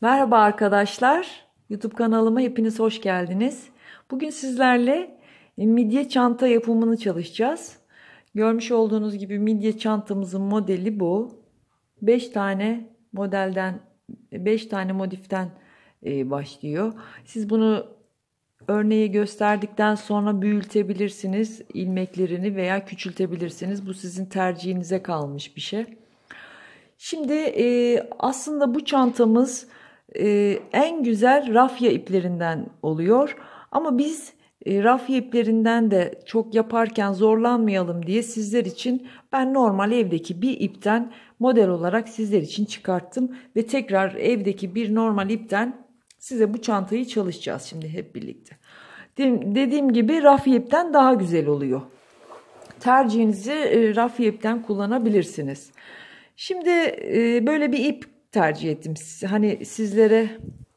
Merhaba arkadaşlar. YouTube kanalıma hepiniz hoş geldiniz. Bugün sizlerle e, midye çanta yapımını çalışacağız. Görmüş olduğunuz gibi midye çantamızın modeli bu. 5 tane modelden 5 tane modiften e, başlıyor. Siz bunu örneği gösterdikten sonra büyütebilirsiniz ilmeklerini veya küçültebilirsiniz. Bu sizin tercihinize kalmış bir şey. Şimdi e, aslında bu çantamız e, en güzel rafya iplerinden oluyor. Ama biz e, rafya iplerinden de çok yaparken zorlanmayalım diye sizler için ben normal evdeki bir ipten model olarak sizler için çıkarttım. Ve tekrar evdeki bir normal ipten size bu çantayı çalışacağız şimdi hep birlikte. Dediğim gibi rafya ipten daha güzel oluyor. Tercihinizi e, rafya ipten kullanabilirsiniz. Şimdi e, böyle bir ip tercih ettim. Hani sizlere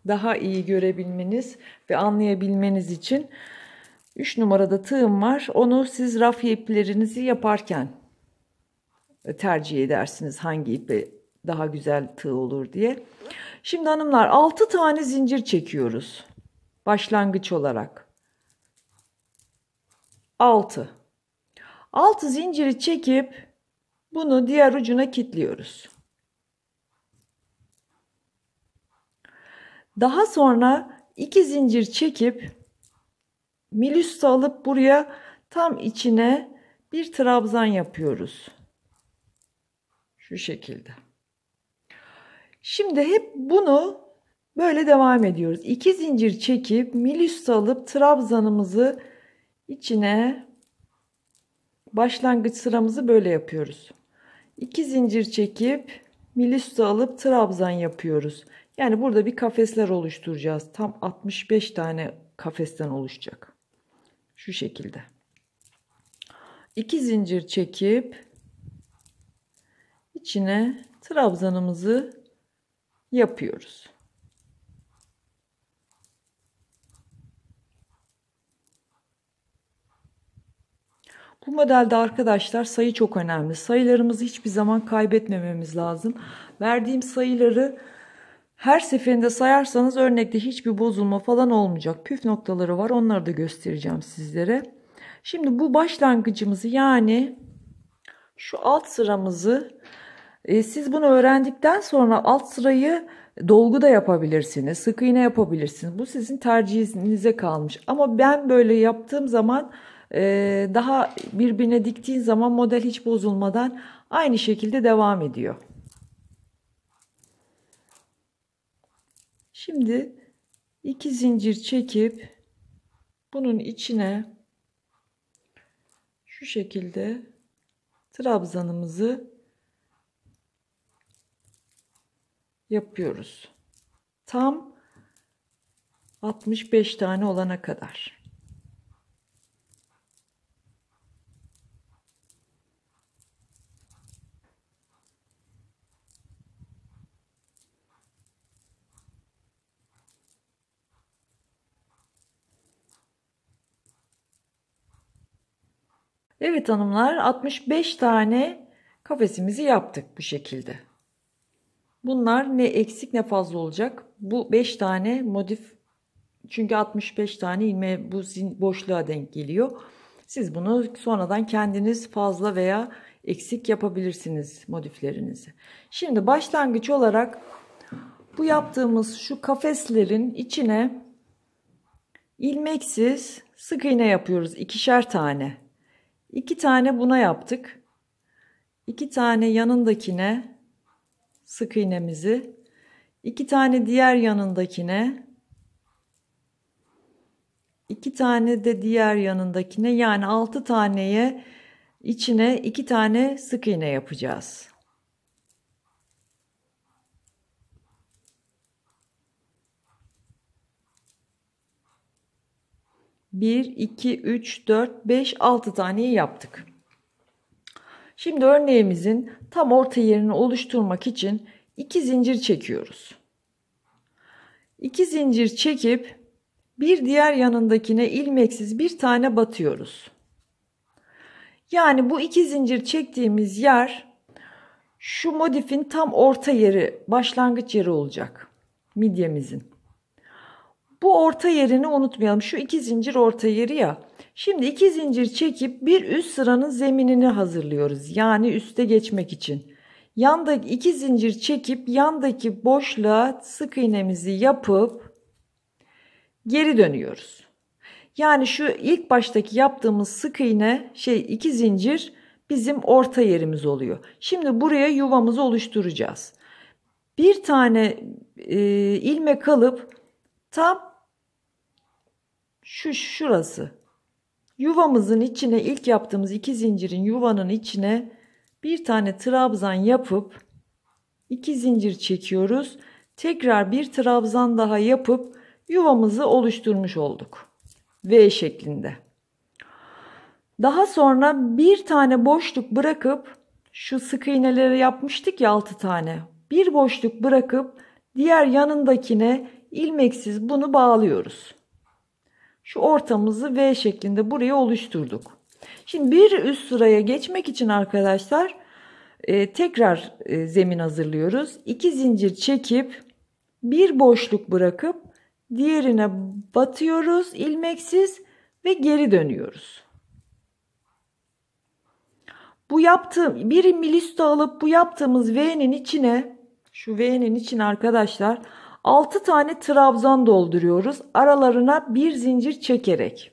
daha iyi görebilmeniz ve anlayabilmeniz için 3 numarada tığım var. Onu siz raf iplerinizi yaparken tercih edersiniz hangi ipe daha güzel tığ olur diye. Şimdi hanımlar 6 tane zincir çekiyoruz. Başlangıç olarak. 6. 6 zinciri çekip bunu diğer ucuna kilitliyoruz. Daha sonra iki zincir çekip milüsta alıp buraya tam içine bir trabzan yapıyoruz. Şu şekilde. Şimdi hep bunu böyle devam ediyoruz. İki zincir çekip milüsta alıp trabzanımızı içine başlangıç sıramızı böyle yapıyoruz. İki zincir çekip milüsta alıp trabzan yapıyoruz. Yani burada bir kafesler oluşturacağız. Tam 65 tane kafesten oluşacak. Şu şekilde. 2 zincir çekip içine trabzanımızı yapıyoruz. Bu modelde arkadaşlar sayı çok önemli. Sayılarımızı hiçbir zaman kaybetmememiz lazım. Verdiğim sayıları her seferinde sayarsanız örnekte hiçbir bozulma falan olmayacak. Püf noktaları var onları da göstereceğim sizlere. Şimdi bu başlangıcımızı yani şu alt sıramızı e, siz bunu öğrendikten sonra alt sırayı dolgu da yapabilirsiniz. Sık iğne yapabilirsiniz. Bu sizin tercihinize kalmış. Ama ben böyle yaptığım zaman e, daha birbirine diktiğin zaman model hiç bozulmadan aynı şekilde devam ediyor. Şimdi iki zincir çekip bunun içine şu şekilde trabzanımızı yapıyoruz. Tam 65 tane olana kadar. Evet hanımlar 65 tane kafesimizi yaptık bu şekilde. Bunlar ne eksik ne fazla olacak. Bu 5 tane modif çünkü 65 tane ilme bu boşluğa denk geliyor. Siz bunu sonradan kendiniz fazla veya eksik yapabilirsiniz modiflerinizi. Şimdi başlangıç olarak bu yaptığımız şu kafeslerin içine ilmeksiz sık iğne yapıyoruz ikişer tane. İki tane buna yaptık. İki tane yanındakine sık iğnemizi, iki tane diğer yanındakine, iki tane de diğer yanındakine yani altı taneye içine iki tane sık iğne yapacağız. 1, 2, 3, 4, 5, 6 taneyi yaptık. Şimdi örneğimizin tam orta yerini oluşturmak için 2 zincir çekiyoruz. 2 zincir çekip bir diğer yanındakine ilmeksiz bir tane batıyoruz. Yani bu iki zincir çektiğimiz yer şu modifin tam orta yeri, başlangıç yeri olacak midyemizin. Bu orta yerini unutmayalım. Şu iki zincir orta yeri ya. Şimdi iki zincir çekip bir üst sıranın zeminini hazırlıyoruz. Yani üste geçmek için. Yandaki iki zincir çekip yandaki boşluğa sık iğnemizi yapıp geri dönüyoruz. Yani şu ilk baştaki yaptığımız sık iğne şey iki zincir bizim orta yerimiz oluyor. Şimdi buraya yuvamızı oluşturacağız. Bir tane e, ilmek alıp tam şu şurası. Yuvamızın içine ilk yaptığımız iki zincirin yuvanın içine bir tane trabzan yapıp iki zincir çekiyoruz. Tekrar bir trabzan daha yapıp yuvamızı oluşturmuş olduk. V şeklinde. Daha sonra bir tane boşluk bırakıp şu sık iğneleri yapmıştık ya 6 tane. Bir boşluk bırakıp diğer yanındakine ilmeksiz bunu bağlıyoruz şu ortamızı V şeklinde buraya oluşturduk. Şimdi bir üst sıraya geçmek için arkadaşlar e, tekrar e, zemin hazırlıyoruz. İki zincir çekip bir boşluk bırakıp diğerine batıyoruz ilmeksiz ve geri dönüyoruz. Bu yaptığım bir milisto alıp bu yaptığımız V'nin içine şu V'nin içine arkadaşlar 6 tane trabzan dolduruyoruz. Aralarına bir zincir çekerek.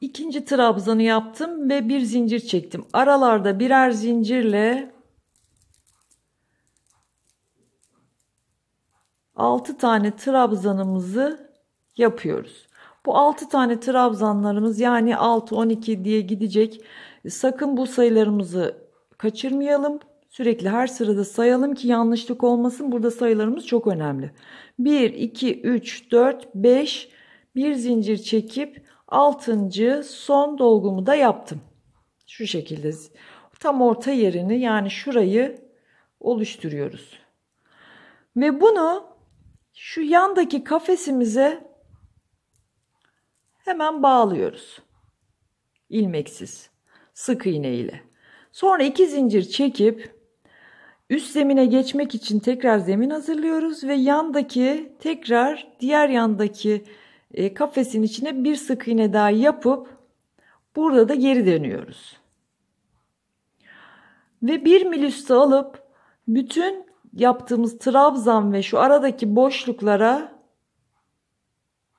İkinci trabzanı yaptım ve bir zincir çektim. Aralarda birer zincirle 6 tane trabzanımızı yapıyoruz. Bu 6 tane trabzanlarımız yani 6 12 diye gidecek. Sakın bu sayılarımızı kaçırmayalım. Sürekli her sırada sayalım ki yanlışlık olmasın. Burada sayılarımız çok önemli. 1, 2, 3, 4, 5 bir zincir çekip 6. son dolgumu da yaptım. Şu şekilde tam orta yerini yani şurayı oluşturuyoruz. Ve bunu şu yandaki kafesimize hemen bağlıyoruz. İlmeksiz sık iğne ile. Sonra iki zincir çekip Üst zemine geçmek için tekrar zemin hazırlıyoruz ve yandaki tekrar diğer yandaki e, kafesin içine bir sık iğne daha yapıp burada da geri dönüyoruz. Ve bir mil milüste alıp bütün yaptığımız trabzan ve şu aradaki boşluklara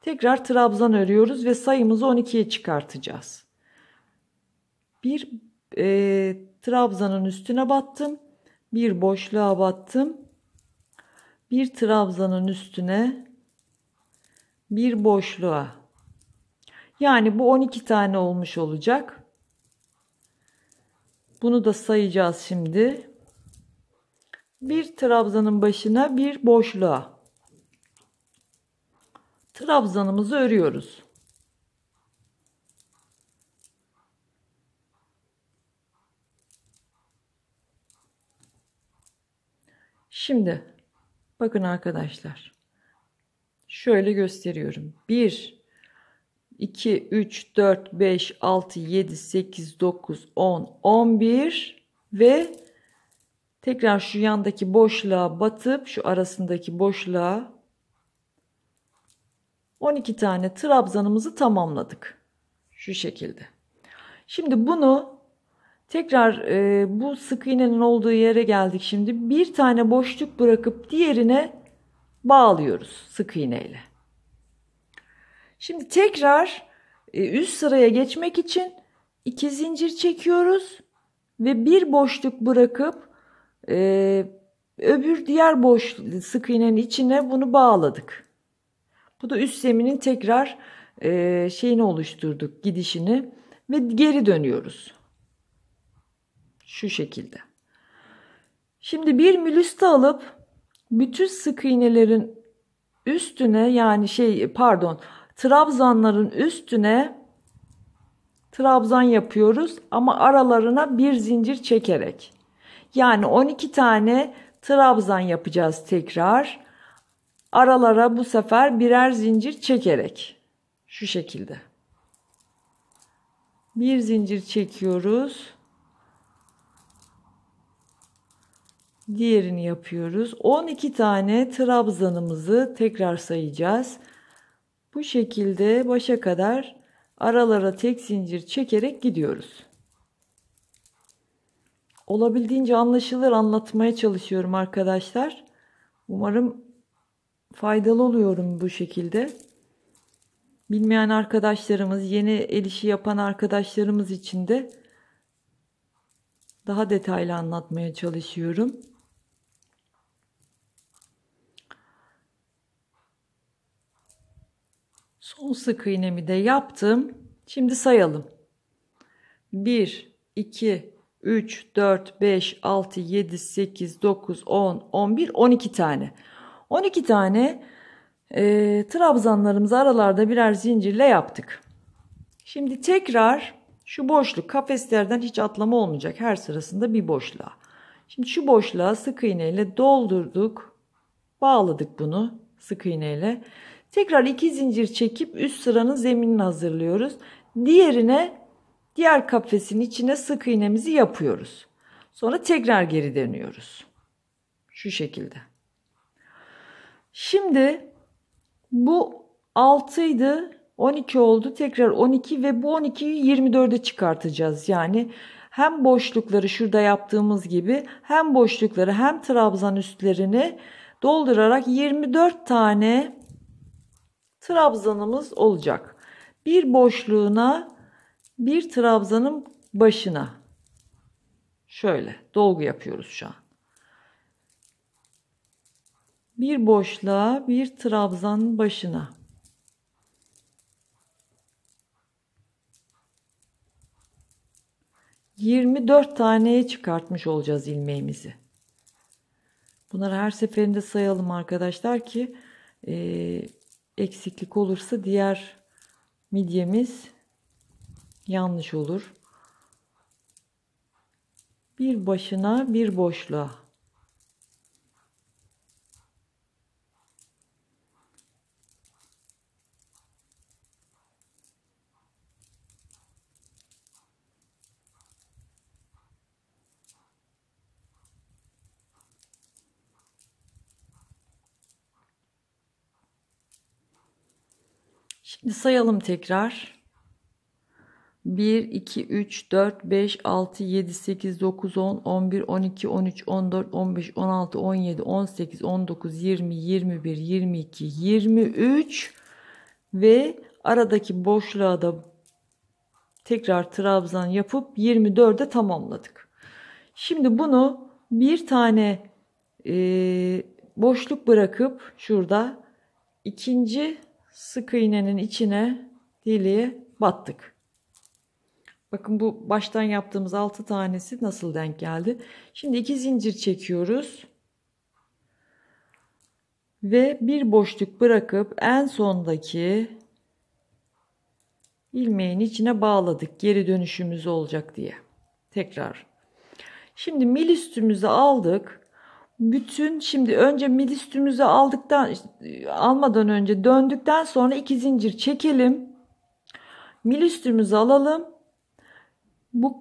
tekrar trabzan örüyoruz ve sayımızı 12'ye çıkartacağız. Bir e, trabzanın üstüne battım bir boşluğa battım. Bir trabzanın üstüne bir boşluğa. Yani bu 12 tane olmuş olacak. Bunu da sayacağız şimdi. Bir trabzanın başına bir boşluğa. Trabzanımızı örüyoruz. Şimdi bakın arkadaşlar. Şöyle gösteriyorum. 1 2 3 4 5 6 7 8 9 10 11 ve tekrar şu yandaki boşluğa batıp şu arasındaki boşluğa 12 tane trabzanımızı tamamladık. Şu şekilde. Şimdi bunu Tekrar e, bu sık iğnenin olduğu yere geldik şimdi. Bir tane boşluk bırakıp diğerine bağlıyoruz sık iğneyle. Şimdi tekrar e, üst sıraya geçmek için iki zincir çekiyoruz ve bir boşluk bırakıp e, öbür diğer boş sık iğnenin içine bunu bağladık. Bu da üst zeminin tekrar e, şeyini oluşturduk gidişini ve geri dönüyoruz. Şu şekilde. Şimdi bir mülüste alıp bütün sık iğnelerin üstüne yani şey pardon trabzanların üstüne trabzan yapıyoruz ama aralarına bir zincir çekerek. Yani 12 tane trabzan yapacağız tekrar. Aralara bu sefer birer zincir çekerek. Şu şekilde. Bir zincir çekiyoruz. diğerini yapıyoruz. 12 tane trabzanımızı tekrar sayacağız. Bu şekilde başa kadar aralara tek zincir çekerek gidiyoruz. Olabildiğince anlaşılır anlatmaya çalışıyorum arkadaşlar. Umarım faydalı oluyorum bu şekilde. Bilmeyen arkadaşlarımız, yeni el işi yapan arkadaşlarımız için de daha detaylı anlatmaya çalışıyorum. Son sık iğnemi de yaptım. Şimdi sayalım. 1, 2, 3, 4, 5, 6, 7, 8, 9, 10, 11, 12 tane. 12 tane e, trabzanlarımızı aralarda birer zincirle yaptık. Şimdi tekrar şu boşluk kafeslerden hiç atlama olmayacak. Her sırasında bir boşluğa. Şimdi şu boşluğa sık iğneyle doldurduk. Bağladık bunu sık iğneyle. Tekrar iki zincir çekip üst sıranın zeminini hazırlıyoruz. Diğerine diğer kafesin içine sık iğnemizi yapıyoruz. Sonra tekrar geri dönüyoruz. Şu şekilde. Şimdi bu 6 idi. 12 oldu. Tekrar 12 ve bu 12'yi 24'e çıkartacağız. Yani hem boşlukları şurada yaptığımız gibi hem boşlukları hem trabzan üstlerini doldurarak 24 tane trabzanımız olacak. Bir boşluğuna bir trabzanın başına şöyle dolgu yapıyoruz şu an. Bir boşluğa bir trabzanın başına Yirmi dört taneye çıkartmış olacağız ilmeğimizi. Bunları her seferinde sayalım arkadaşlar ki e, eksiklik olursa diğer midyemiz yanlış olur. Bir başına bir boşluğa Şimdi sayalım tekrar. 1, 2, 3, 4, 5, 6, 7, 8, 9, 10, 11, 12, 13, 14, 15, 16, 17, 18, 19, 20, 21, 22, 23 ve aradaki boşluğa da tekrar trabzan yapıp 24'e tamamladık. Şimdi bunu bir tane e, boşluk bırakıp şurada ikinci sık iğnenin içine deliğe battık. Bakın bu baştan yaptığımız 6 tanesi nasıl denk geldi. Şimdi 2 zincir çekiyoruz. Ve bir boşluk bırakıp en sondaki ilmeğin içine bağladık. Geri dönüşümüz olacak diye. Tekrar. Şimdi mil üstümüzü aldık bütün şimdi önce milistümüzü aldıktan almadan önce döndükten sonra iki zincir çekelim. Milistümüzü alalım. Bu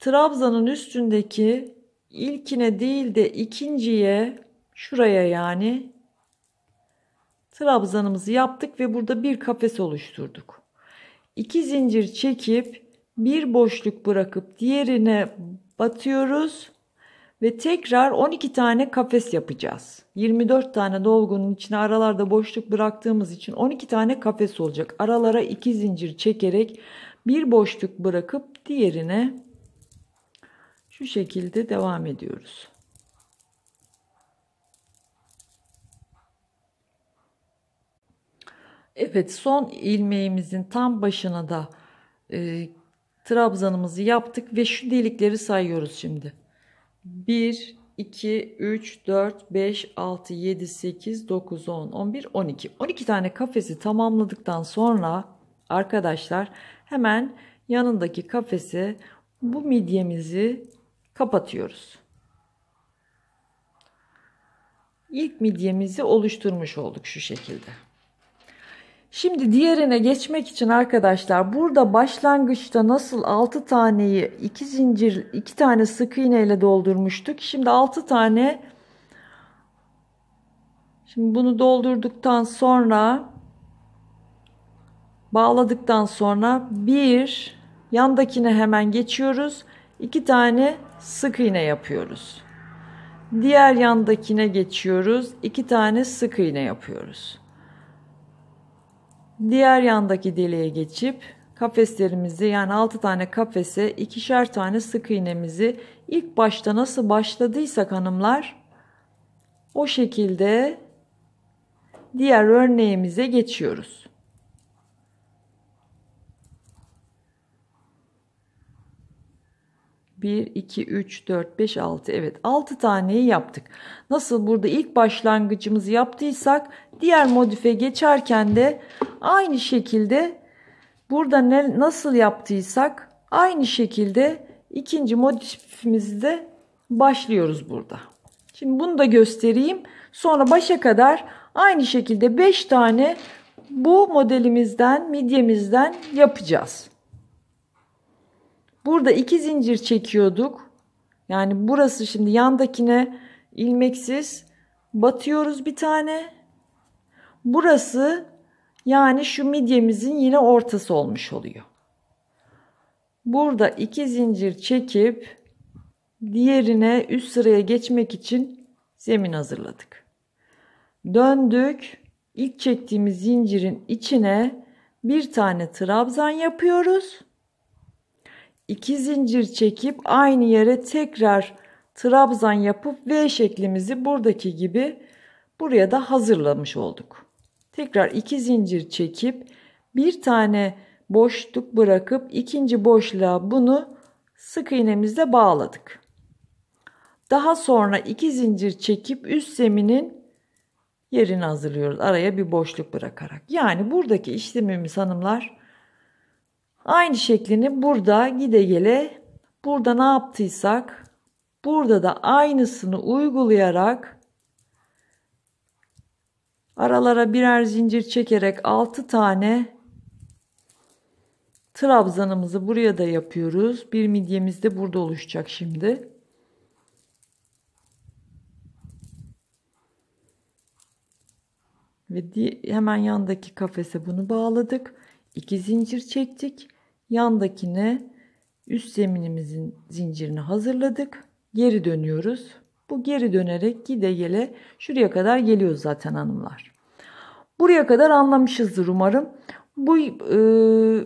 trabzanın üstündeki ilkine değil de ikinciye şuraya yani trabzanımızı yaptık ve burada bir kafes oluşturduk. İki zincir çekip bir boşluk bırakıp diğerine batıyoruz ve tekrar 12 tane kafes yapacağız. 24 tane dolgunun içine aralarda boşluk bıraktığımız için 12 tane kafes olacak. Aralara 2 zincir çekerek bir boşluk bırakıp diğerine şu şekilde devam ediyoruz. Evet son ilmeğimizin tam başına da e, trabzanımızı yaptık ve şu delikleri sayıyoruz şimdi. 1, 2, 3, 4, 5, 6, 7, 8, 9, 10, 11, 12. 12 tane kafesi tamamladıktan sonra arkadaşlar hemen yanındaki kafesi bu midyemizi kapatıyoruz. İlk midyemizi oluşturmuş olduk şu şekilde. Şimdi diğerine geçmek için arkadaşlar burada başlangıçta nasıl 6 taneyi 2 zincir 2 tane sık iğne ile doldurmuştuk. Şimdi 6 tane Şimdi bunu doldurduktan sonra bağladıktan sonra bir yandakine hemen geçiyoruz. 2 tane sık iğne yapıyoruz. Diğer yandakine geçiyoruz. 2 tane sık iğne yapıyoruz. Diğer yandaki deliğe geçip kafeslerimizi yani 6 tane kafese ikişer tane sık iğnemizi ilk başta nasıl başladıysak hanımlar o şekilde diğer örneğimize geçiyoruz. Bir, iki, üç, dört, beş, altı. Evet altı taneyi yaptık. Nasıl burada ilk başlangıcımızı yaptıysak Diğer modife geçerken de aynı şekilde burada ne, nasıl yaptıysak aynı şekilde ikinci modifimizi de başlıyoruz burada. Şimdi bunu da göstereyim. Sonra başa kadar aynı şekilde 5 tane bu modelimizden, midyemizden yapacağız. Burada iki zincir çekiyorduk. Yani burası şimdi yandakine ilmeksiz batıyoruz bir tane. Burası yani şu midyemizin yine ortası olmuş oluyor. Burada iki zincir çekip diğerine üst sıraya geçmek için zemin hazırladık. Döndük. İlk çektiğimiz zincirin içine bir tane trabzan yapıyoruz. İki zincir çekip aynı yere tekrar trabzan yapıp V şeklimizi buradaki gibi buraya da hazırlamış olduk. Tekrar iki zincir çekip bir tane boşluk bırakıp ikinci boşluğa bunu sık iğnemizle bağladık. Daha sonra iki zincir çekip üst zeminin yerini hazırlıyoruz. Araya bir boşluk bırakarak. Yani buradaki işlemimiz hanımlar aynı şeklini burada gide gele burada ne yaptıysak burada da aynısını uygulayarak Aralara birer zincir çekerek 6 tane trabzanımızı buraya da yapıyoruz. Bir midyemiz de burada oluşacak şimdi. Ve hemen yandaki kafese bunu bağladık. 2 zincir çektik. Yandakine üst zeminimizin zincirini hazırladık. Geri dönüyoruz. Bu geri dönerek gide gele şuraya kadar geliyor zaten hanımlar. Buraya kadar anlamışızdır umarım. Bu e,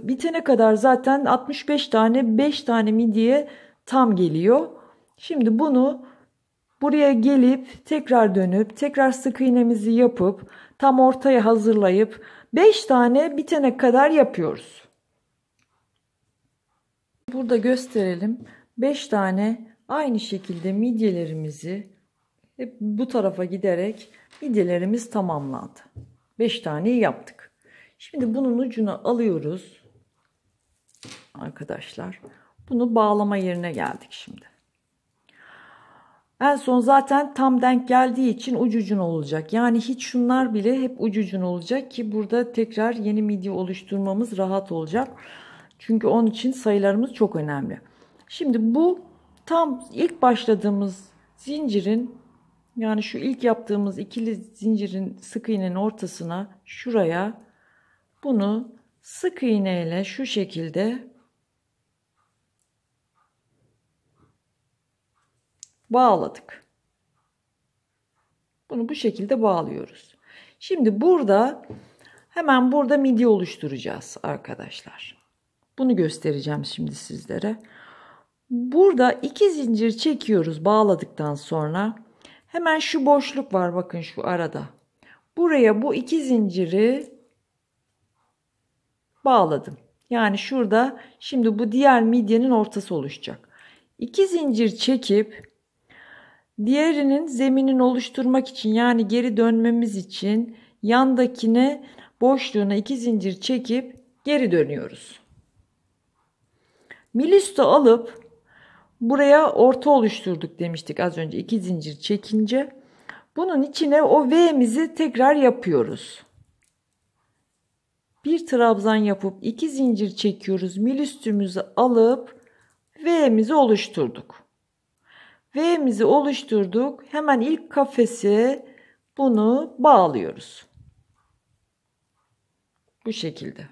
bitene kadar zaten 65 tane 5 tane midye tam geliyor. Şimdi bunu buraya gelip tekrar dönüp tekrar sık iğnemizi yapıp tam ortaya hazırlayıp 5 tane bitene kadar yapıyoruz. Burada gösterelim. 5 tane Aynı şekilde midyelerimizi hep bu tarafa giderek midyelerimiz tamamlandı. 5 tane yaptık. Şimdi bunun ucunu alıyoruz. Arkadaşlar bunu bağlama yerine geldik şimdi. En son zaten tam denk geldiği için ucucun olacak. Yani hiç şunlar bile hep ucucun olacak ki burada tekrar yeni midye oluşturmamız rahat olacak. Çünkü onun için sayılarımız çok önemli. Şimdi bu tam ilk başladığımız zincirin yani şu ilk yaptığımız ikili zincirin sık iğnenin ortasına şuraya bunu sık iğneyle şu şekilde bağladık. Bunu bu şekilde bağlıyoruz. Şimdi burada hemen burada midi oluşturacağız arkadaşlar. Bunu göstereceğim şimdi sizlere. Burada iki zincir çekiyoruz bağladıktan sonra. Hemen şu boşluk var bakın şu arada. Buraya bu iki zinciri bağladım. Yani şurada şimdi bu diğer midyenin ortası oluşacak. İki zincir çekip diğerinin zeminini oluşturmak için yani geri dönmemiz için yandakine boşluğuna iki zincir çekip geri dönüyoruz. Milisto alıp Buraya orta oluşturduk demiştik az önce iki zincir çekince. Bunun içine o V'mizi tekrar yapıyoruz. Bir trabzan yapıp iki zincir çekiyoruz. Milüstümüzü alıp V'mizi oluşturduk. V'mizi oluşturduk. Hemen ilk kafesi bunu bağlıyoruz. Bu şekilde.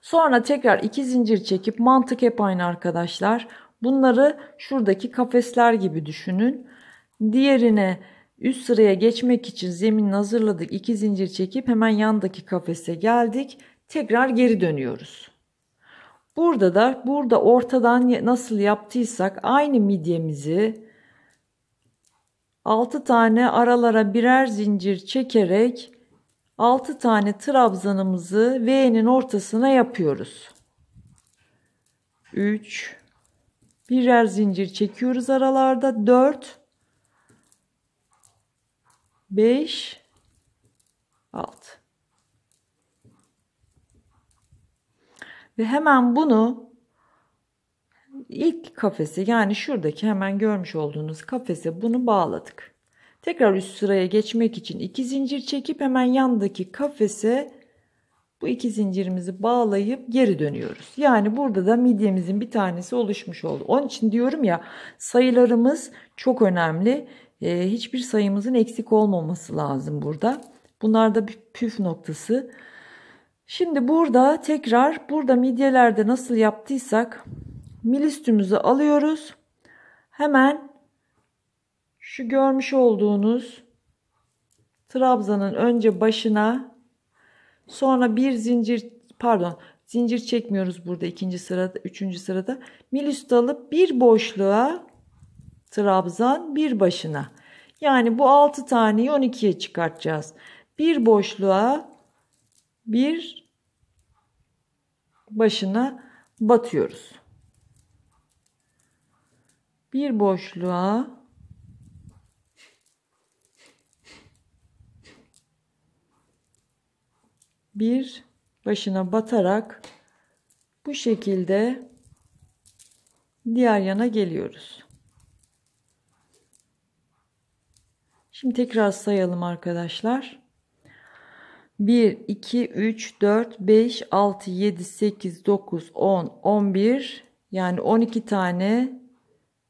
Sonra tekrar iki zincir çekip mantık hep aynı arkadaşlar. Bunları şuradaki kafesler gibi düşünün. Diğerine üst sıraya geçmek için zeminini hazırladık. İki zincir çekip hemen yandaki kafese geldik. Tekrar geri dönüyoruz. Burada da burada ortadan nasıl yaptıysak aynı midyemizi 6 tane aralara birer zincir çekerek 6 tane trabzanımızı V'nin ortasına yapıyoruz. 3 Birer zincir çekiyoruz aralarda. 4 5 6 Ve hemen bunu ilk kafesi yani şuradaki hemen görmüş olduğunuz kafese bunu bağladık. Tekrar üst sıraya geçmek için iki zincir çekip hemen yandaki kafese bu iki zincirimizi bağlayıp geri dönüyoruz. Yani burada da midyemizin bir tanesi oluşmuş oldu. Onun için diyorum ya sayılarımız çok önemli. Ee, hiçbir sayımızın eksik olmaması lazım burada. Bunlar da bir püf noktası. Şimdi burada tekrar burada midyelerde nasıl yaptıysak milistümüzü alıyoruz. Hemen şu görmüş olduğunuz trabzanın önce başına Sonra bir zincir pardon zincir çekmiyoruz burada ikinci sırada üçüncü sırada. Milüs dalı bir boşluğa trabzan bir başına. Yani bu 6 taneyi 12'ye çıkartacağız. Bir boşluğa bir başına batıyoruz. Bir boşluğa bir başına batarak bu şekilde diğer yana geliyoruz. Şimdi tekrar sayalım arkadaşlar. 1, 2, 3, 4, 5, 6, 7, 8, 9, 10, 11 yani 12 tane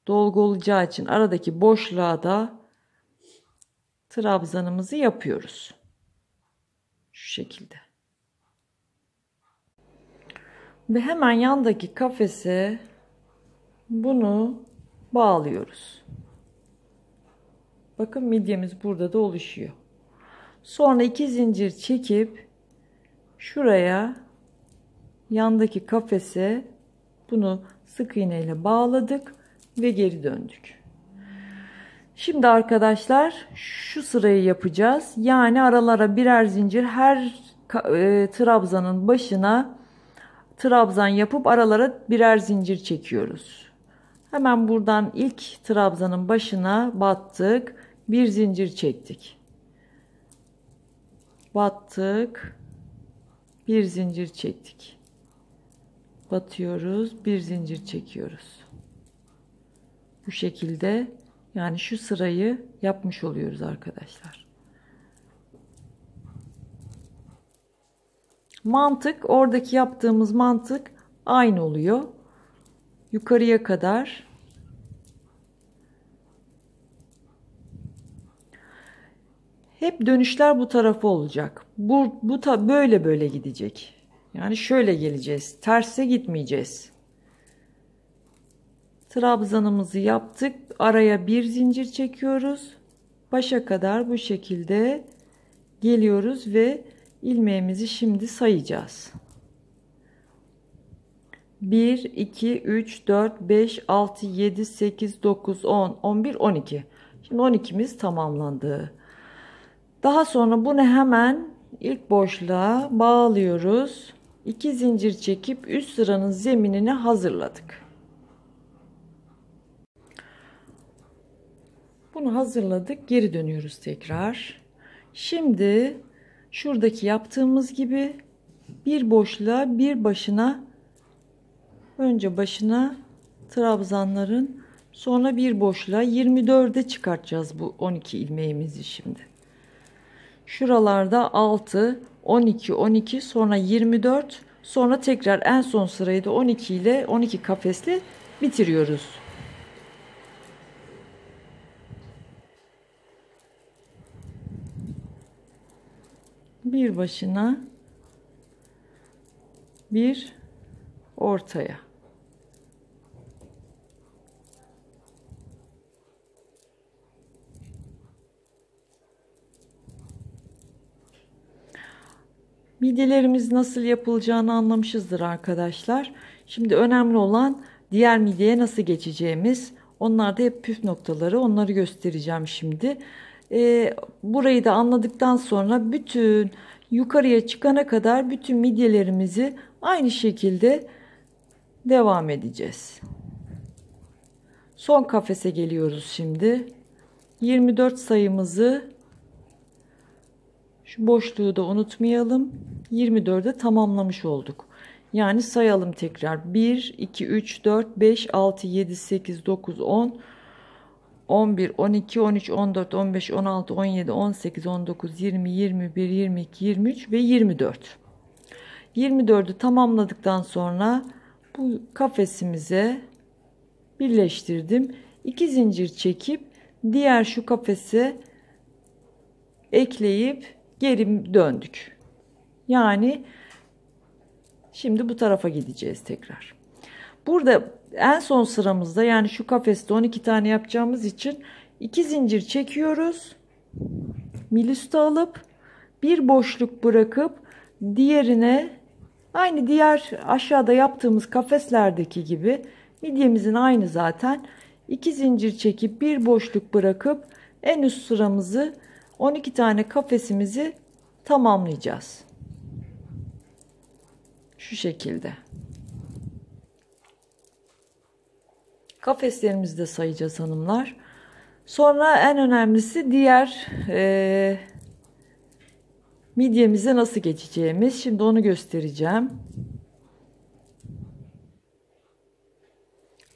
dolgu olacağı için aradaki boşluğa da trabzanımızı yapıyoruz. Şu şekilde. Ve hemen yandaki kafese bunu bağlıyoruz. Bakın midyemiz burada da oluşuyor. Sonra iki zincir çekip şuraya yandaki kafese bunu sık iğneyle bağladık ve geri döndük. Şimdi arkadaşlar şu sırayı yapacağız. Yani aralara birer zincir her e, trabzanın başına trabzan yapıp aralara birer zincir çekiyoruz. Hemen buradan ilk trabzanın başına battık. Bir zincir çektik. Battık. Bir zincir çektik. Batıyoruz. Bir zincir çekiyoruz. Bu şekilde yani şu sırayı yapmış oluyoruz arkadaşlar. Mantık oradaki yaptığımız mantık aynı oluyor. Yukarıya kadar hep dönüşler bu tarafa olacak. Bu, bu ta, böyle böyle gidecek. Yani şöyle geleceğiz. Terse gitmeyeceğiz. Trabzanımızı yaptık. Araya bir zincir çekiyoruz. Başa kadar bu şekilde geliyoruz ve ilmeğimizi şimdi sayacağız. 1, 2, 3, 4, 5, 6, 7, 8, 9, 10, 11, 12. Şimdi 12'miz tamamlandı. Daha sonra bunu hemen ilk boşluğa bağlıyoruz. 2 zincir çekip üst sıranın zeminini hazırladık. Bunu hazırladık. Geri dönüyoruz tekrar. Şimdi şuradaki yaptığımız gibi bir boşluğa bir başına önce başına trabzanların sonra bir boşluğa 24'e çıkartacağız bu 12 ilmeğimizi şimdi. Şuralarda 6, 12, 12 sonra 24 sonra tekrar en son sırayı da 12 ile 12 kafesli bitiriyoruz. bir başına bir ortaya. Midelerimiz nasıl yapılacağını anlamışızdır arkadaşlar. Şimdi önemli olan diğer mideye nasıl geçeceğimiz. Onlar da hep püf noktaları. Onları göstereceğim şimdi. E, burayı da anladıktan sonra bütün yukarıya çıkana kadar bütün midyelerimizi aynı şekilde devam edeceğiz. Son kafese geliyoruz şimdi. 24 sayımızı şu boşluğu da unutmayalım. 24'e tamamlamış olduk. Yani sayalım tekrar. 1, 2, 3, 4, 5, 6, 7, 8, 9, 10, 11, 12, 13, 14, 15, 16, 17, 18, 19, 20, 21, 22, 23 ve 24. 24'ü tamamladıktan sonra bu kafesimize birleştirdim. 2 zincir çekip diğer şu kafese ekleyip geri döndük. Yani şimdi bu tarafa gideceğiz tekrar. Burada en son sıramızda yani şu kafeste 12 tane yapacağımız için 2 zincir çekiyoruz. Milüste alıp bir boşluk bırakıp diğerine aynı diğer aşağıda yaptığımız kafeslerdeki gibi midyemizin aynı zaten. 2 zincir çekip bir boşluk bırakıp en üst sıramızı 12 tane kafesimizi tamamlayacağız. Şu şekilde. Kafeslerimizi de sayacağız hanımlar. Sonra en önemlisi diğer e, midyemize nasıl geçeceğimiz. Şimdi onu göstereceğim.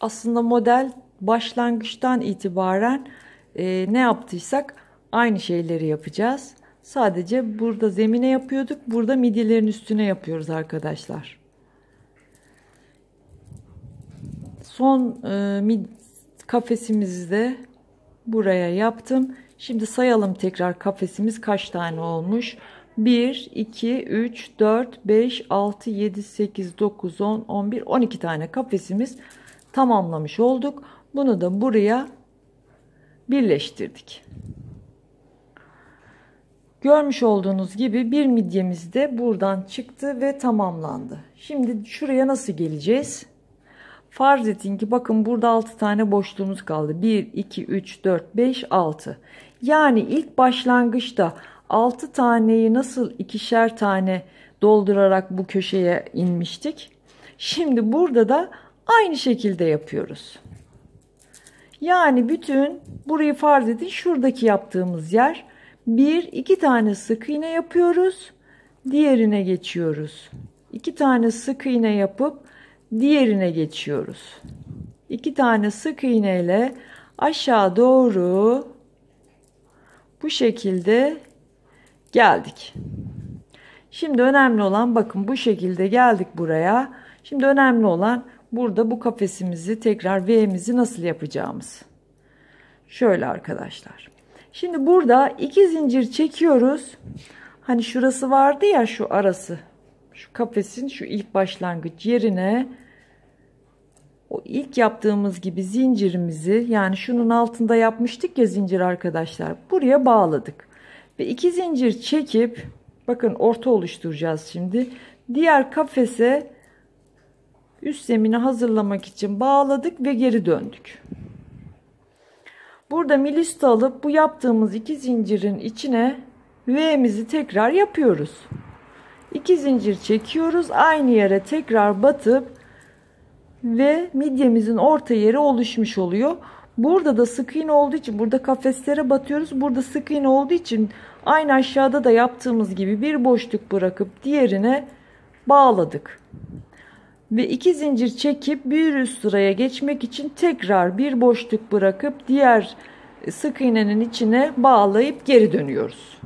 Aslında model başlangıçtan itibaren e, ne yaptıysak aynı şeyleri yapacağız. Sadece burada zemine yapıyorduk. Burada midyelerin üstüne yapıyoruz arkadaşlar. son e, mid kafesimizi de buraya yaptım. Şimdi sayalım tekrar kafesimiz kaç tane olmuş. 1, 2, 3, 4, 5, 6, 7, 8, 9, 10, 11, 12 tane kafesimiz tamamlamış olduk. Bunu da buraya birleştirdik. Görmüş olduğunuz gibi bir midyemiz de buradan çıktı ve tamamlandı. Şimdi şuraya nasıl geleceğiz? Farz edin ki bakın burada 6 tane boşluğumuz kaldı. 1, 2, 3, 4, 5, 6. Yani ilk başlangıçta 6 taneyi nasıl ikişer tane doldurarak bu köşeye inmiştik? Şimdi burada da aynı şekilde yapıyoruz. Yani bütün burayı farz edin şuradaki yaptığımız yer. Bir, iki tane sık iğne yapıyoruz. Diğerine geçiyoruz. İki tane sık iğne yapıp diğerine geçiyoruz. İki tane sık iğneyle aşağı doğru bu şekilde geldik. Şimdi önemli olan bakın bu şekilde geldik buraya. Şimdi önemli olan burada bu kafesimizi tekrar V'mizi nasıl yapacağımız. Şöyle arkadaşlar. Şimdi burada iki zincir çekiyoruz. Hani şurası vardı ya şu arası. Şu kafesin şu ilk başlangıç yerine o ilk yaptığımız gibi zincirimizi yani şunun altında yapmıştık ya zincir arkadaşlar buraya bağladık ve iki zincir çekip bakın orta oluşturacağız şimdi diğer kafese üst zemini hazırlamak için bağladık ve geri döndük burada milista alıp bu yaptığımız iki zincirin içine V'mizi tekrar yapıyoruz iki zincir çekiyoruz aynı yere tekrar batıp ve midyemizin orta yeri oluşmuş oluyor. Burada da sık iğne olduğu için burada kafeslere batıyoruz. Burada sık iğne olduğu için aynı aşağıda da yaptığımız gibi bir boşluk bırakıp diğerine bağladık. Ve iki zincir çekip bir üst sıraya geçmek için tekrar bir boşluk bırakıp diğer sık iğnenin içine bağlayıp geri dönüyoruz.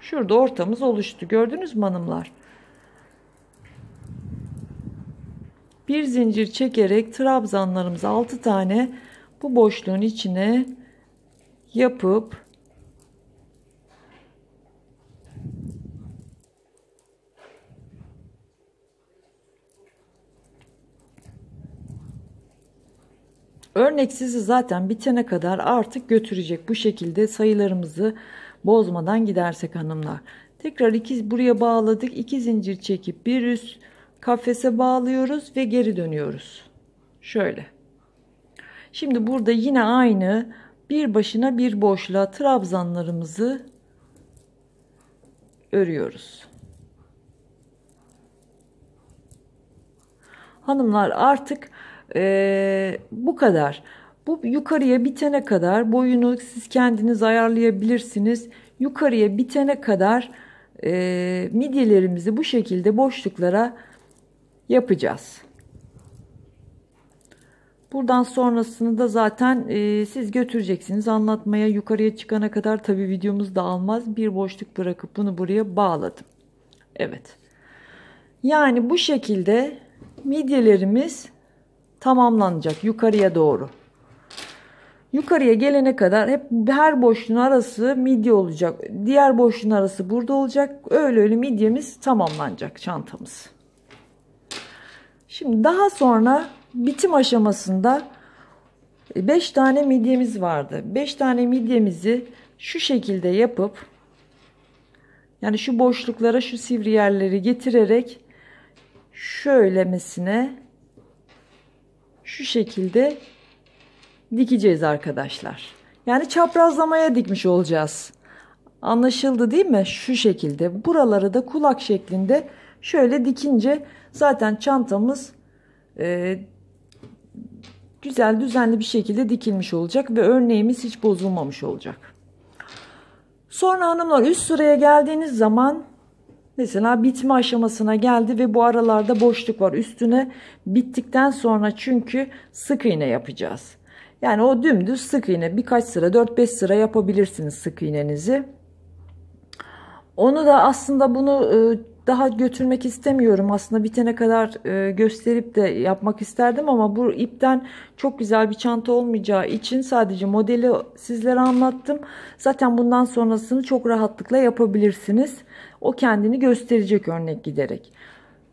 Şurada ortamız oluştu. Gördünüz mü hanımlar? bir zincir çekerek trabzanlarımızı 6 tane bu boşluğun içine yapıp Örnek sizi zaten bitene kadar artık götürecek. Bu şekilde sayılarımızı bozmadan gidersek hanımlar. Tekrar iki, buraya bağladık. 2 zincir çekip bir üst kafese bağlıyoruz ve geri dönüyoruz. Şöyle. Şimdi burada yine aynı bir başına bir boşluğa trabzanlarımızı örüyoruz. Hanımlar artık ee, bu kadar. Bu yukarıya bitene kadar boyunu siz kendiniz ayarlayabilirsiniz. Yukarıya bitene kadar e, midyelerimizi bu şekilde boşluklara yapacağız. Buradan sonrasını da zaten e, siz götüreceksiniz anlatmaya yukarıya çıkana kadar tabi videomuz da almaz. Bir boşluk bırakıp bunu buraya bağladım. Evet. Yani bu şekilde midyelerimiz tamamlanacak yukarıya doğru. Yukarıya gelene kadar hep her boşluğun arası midye olacak. Diğer boşluğun arası burada olacak. Öyle öyle midyemiz tamamlanacak çantamız. Şimdi daha sonra bitim aşamasında 5 e, tane midyemiz vardı. 5 tane midyemizi şu şekilde yapıp yani şu boşluklara şu sivri yerleri getirerek şöylemesine şu şekilde dikeceğiz arkadaşlar. Yani çaprazlamaya dikmiş olacağız. Anlaşıldı değil mi? Şu şekilde. Buraları da kulak şeklinde Şöyle dikince zaten çantamız e, güzel düzenli bir şekilde dikilmiş olacak ve örneğimiz hiç bozulmamış olacak. Sonra hanımlar üst sıraya geldiğiniz zaman mesela bitme aşamasına geldi ve bu aralarda boşluk var üstüne bittikten sonra çünkü sık iğne yapacağız. Yani o dümdüz sık iğne birkaç sıra 4-5 sıra yapabilirsiniz sık iğnenizi. Onu da aslında bunu e, daha götürmek istemiyorum. Aslında bitene kadar e, gösterip de yapmak isterdim ama bu ipten çok güzel bir çanta olmayacağı için sadece modeli sizlere anlattım. Zaten bundan sonrasını çok rahatlıkla yapabilirsiniz. O kendini gösterecek örnek giderek.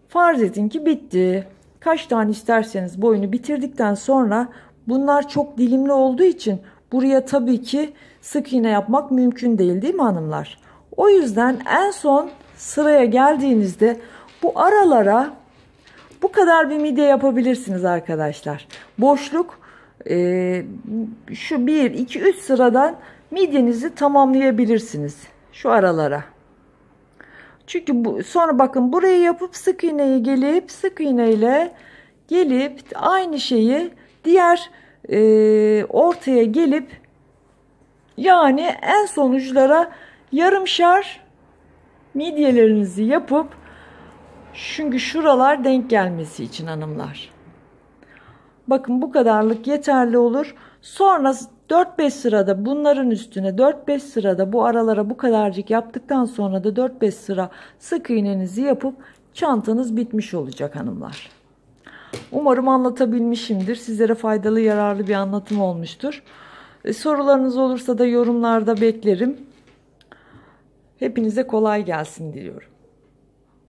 Farz edin ki bitti. Kaç tane isterseniz boyunu bitirdikten sonra bunlar çok dilimli olduğu için buraya tabii ki sık iğne yapmak mümkün değil değil mi hanımlar? O yüzden en son sıraya geldiğinizde bu aralara bu kadar bir mide yapabilirsiniz arkadaşlar. Boşluk e, şu 1, 2, 3 sıradan midyenizi tamamlayabilirsiniz. Şu aralara. Çünkü bu, sonra bakın burayı yapıp sık iğneyi gelip sık iğneyle gelip aynı şeyi diğer e, ortaya gelip yani en sonuçlara yarımşar midyelerinizi yapıp çünkü şuralar denk gelmesi için hanımlar. Bakın bu kadarlık yeterli olur. Sonra 4-5 sırada bunların üstüne 4-5 sırada bu aralara bu kadarcık yaptıktan sonra da 4-5 sıra sık iğnenizi yapıp çantanız bitmiş olacak hanımlar. Umarım anlatabilmişimdir. Sizlere faydalı yararlı bir anlatım olmuştur. E, sorularınız olursa da yorumlarda beklerim. Hepinize kolay gelsin diliyorum.